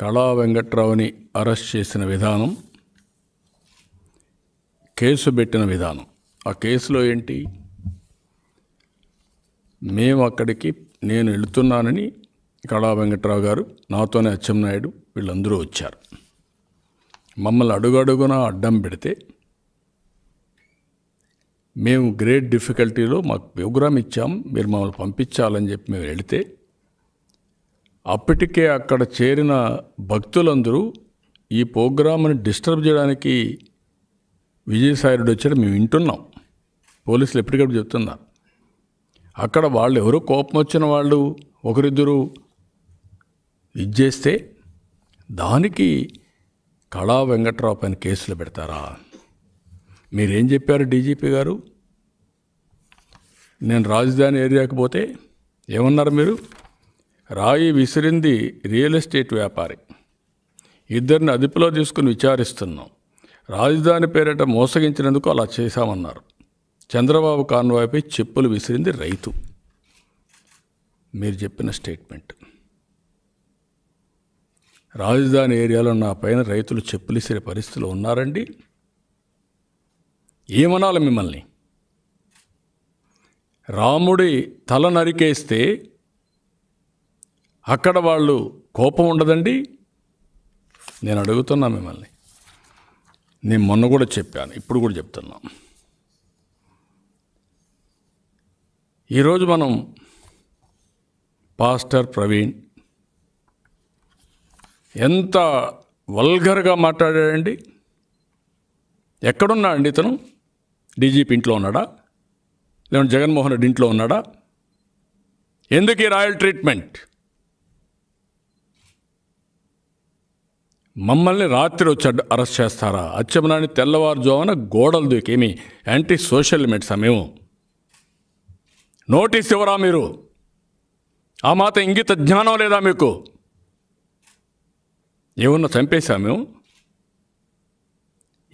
కళా వెంకట్రావుని అరెస్ట్ చేసిన విధానం కేసు పెట్టిన విధానం ఆ కేసులో ఏంటి మేము అక్కడికి నేను వెళుతున్నానని కళా వెంకట్రావు గారు నాతోనే అచ్చెన్నాయుడు వీళ్ళందరూ వచ్చారు మమ్మల్ని అడుగడుగున అడ్డం పెడితే మేము గ్రేట్ డిఫికల్టీలో మాకు ప్రోగ్రామ్ ఇచ్చాం మీరు మమ్మల్ని పంపించాలని చెప్పి మేము వెళితే అప్పటికే అక్కడ చేరిన భక్తులందరూ ఈ ప్రోగ్రామ్ని డిస్టర్బ్ చేయడానికి విజయసాయిరెడ్డి వచ్చాడు మేము వింటున్నాం పోలీసులు ఎప్పటికప్పుడు చెప్తున్నారు అక్కడ వాళ్ళు ఎవరో కోపం వచ్చిన వాళ్ళు ఒకరిద్దరు ఇది చేస్తే దానికి కళా వెంకట్రావు పైన కేసులు పెడతారా మీరేం చెప్పారు డీజీపీ గారు నేను రాజధాని ఏరియాకి పోతే ఏమన్నారు మీరు రాయి విసిరింది రియల్ ఎస్టేట్ వ్యాపారి ఇద్దరిని అదుపులో తీసుకుని విచారిస్తున్నాం రాజధాని పేరిట మోసగించినందుకు అలా చేశామన్నారు చంద్రబాబు కాన్వాయిపై చెప్పులు విసిరింది రైతు మీరు చెప్పిన స్టేట్మెంట్ రాజధాని ఏరియాలో నా పైన రైతులు చెప్పులు ఇసిరే పరిస్థితులు ఉన్నారండి ఏమనాలి మిమ్మల్ని రాముడి తల నరికేస్తే అక్కడ వాళ్ళు కోపం ఉండదండి నేను అడుగుతున్నా మిమ్మల్ని నేను మొన్న కూడా చెప్పాను ఇప్పుడు కూడా చెప్తున్నా ఈరోజు మనం పాస్టర్ ప్రవీణ్ ఎంత వల్గర్గా మాట్లాడాడండి ఎక్కడున్నా అండి ఇతను డీజీపీ ఇంట్లో ఉన్నాడా లేదంటే జగన్మోహన్ రెడ్డి ఇంట్లో ఉన్నాడా ఎందుకు ఈ రాయల్ ట్రీట్మెంట్ మమ్మల్ని రాత్రి వచ్చి అరెస్ట్ చేస్తారా అచ్చెమనాని తెల్లవారుజామున గోడలు దూకేమి యాంటీ సోషల్ మెడిసా మేము నోటీస్ ఇవ్వరా మీరు ఆ మాత ఇంగిత జ్ఞానం లేదా మీకు ఏమన్నా చంపేశా మేము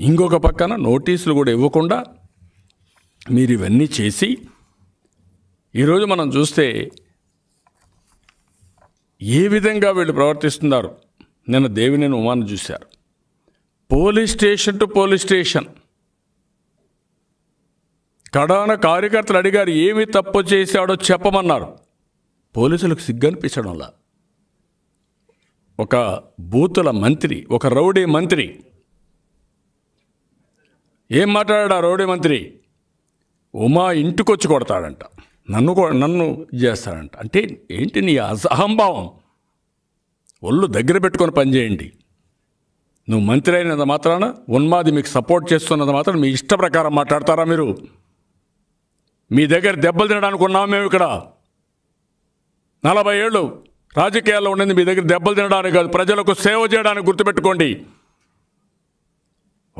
ఇంకొక పక్కన నోటీసులు కూడా ఇవ్వకుండా మీరు ఇవన్నీ చేసి ఈరోజు మనం చూస్తే ఏ విధంగా వీళ్ళు ప్రవర్తిస్తున్నారు నిన్న దేవిని ఉమాను చూశారు police station to police station కడాన కార్యకర్తలు అడిగారు ఏమి తప్పు చేశాడో చెప్పమన్నారు పోలీసులకు సిగ్గనిపించడంలా ఒక బూతుల మంత్రి ఒక రౌడీ మంత్రి ఏం మాట్లాడాడు ఆ రౌడీ మంత్రి ఉమా ఇంటికొచ్చి కొడతాడంట నన్ను నన్ను చేస్తాడంట అంటే ఏంటి నీ అసహంభావం ఒళ్ళు దగ్గర పెట్టుకొని పనిచేయండి నువ్వు మంత్రి అయినంత మాత్రాన ఉన్మాది మీకు సపోర్ట్ చేస్తున్నంత మాత్రం మీ ఇష్ట ప్రకారం మాట్లాడతారా మీరు మీ దగ్గర దెబ్బలు తినడానికి ఉన్నాం మేము ఇక్కడ నలభై ఏళ్ళు రాజకీయాల్లో ఉన్నది మీ దగ్గర దెబ్బలు తినడానికి కాదు ప్రజలకు సేవ చేయడానికి గుర్తుపెట్టుకోండి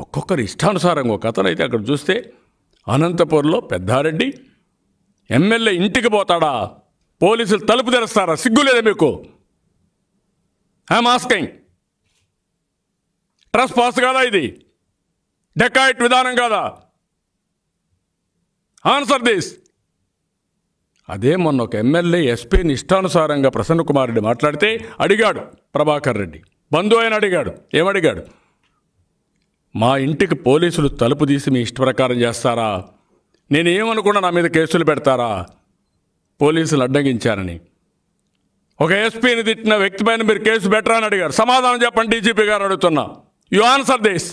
ఒక్కొక్కరు ఇష్టానుసారంగా ఒక అతను అయితే అక్కడ చూస్తే అనంతపూర్లో పెద్దారెడ్డి ఎమ్మెల్యే ఇంటికి పోతాడా పోలీసులు తలుపు తెరుస్తారా సిగ్గులేదా మీకు ఐఎమ్ ఆస్కింగ్ ట్రస్ట్ పాస్ కాదా ఇది డెకాయిట్ విధానం కాదా ఆన్సర్ దిస్ అదే మొన్న ఒక ఎమ్మెల్యే ఎస్పీని ఇష్టానుసారంగా కుమార్ రెడ్డి మాట్లాడితే అడిగాడు ప్రభాకర్ రెడ్డి బంధు ఆయన అడిగాడు ఏమడిగాడు మా ఇంటికి పోలీసులు తలుపు తీసి మీ ఇష్టప్రకారం చేస్తారా నేనేమనుకున్నా నా మీద కేసులు పెడతారా పోలీసులు అడ్డగించారని ఒక ఎస్పీని తిట్టిన వ్యక్తి పైన మీరు కేసు బెటర్ అని అడిగారు సమాధానం చెప్పండి డీజీపీ గారు అడుగుతున్నా యు ఆన్సర్ దిస్